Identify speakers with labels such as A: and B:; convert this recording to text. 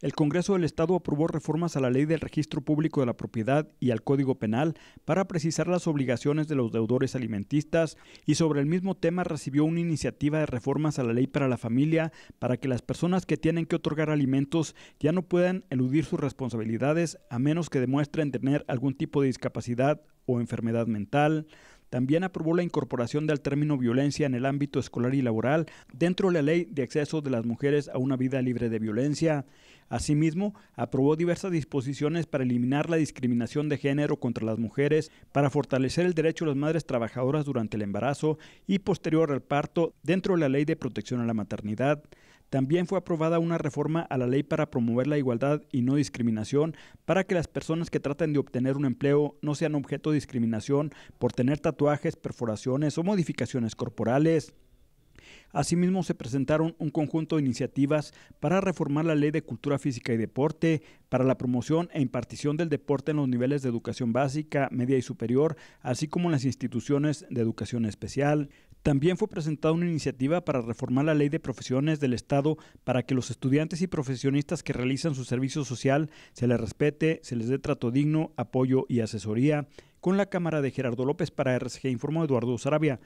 A: el Congreso del Estado aprobó reformas a la ley del registro público de la propiedad y al Código Penal para precisar las obligaciones de los deudores alimentistas y sobre el mismo tema recibió una iniciativa de reformas a la ley para la familia para que las personas que tienen que otorgar alimentos ya no puedan eludir sus responsabilidades a menos que demuestren tener algún tipo de discapacidad o enfermedad mental, también aprobó la incorporación del término violencia en el ámbito escolar y laboral dentro de la ley de acceso de las mujeres a una vida libre de violencia Asimismo, aprobó diversas disposiciones para eliminar la discriminación de género contra las mujeres, para fortalecer el derecho de las madres trabajadoras durante el embarazo y posterior al parto dentro de la Ley de Protección a la Maternidad. También fue aprobada una reforma a la ley para promover la igualdad y no discriminación para que las personas que traten de obtener un empleo no sean objeto de discriminación por tener tatuajes, perforaciones o modificaciones corporales. Asimismo, se presentaron un conjunto de iniciativas para reformar la Ley de Cultura Física y Deporte, para la promoción e impartición del deporte en los niveles de educación básica, media y superior, así como en las instituciones de educación especial. También fue presentada una iniciativa para reformar la ley de profesiones del Estado para que los estudiantes y profesionistas que realizan su servicio social se les respete, se les dé trato digno, apoyo y asesoría. Con la cámara de Gerardo López para R.G. informó Eduardo Sarabia.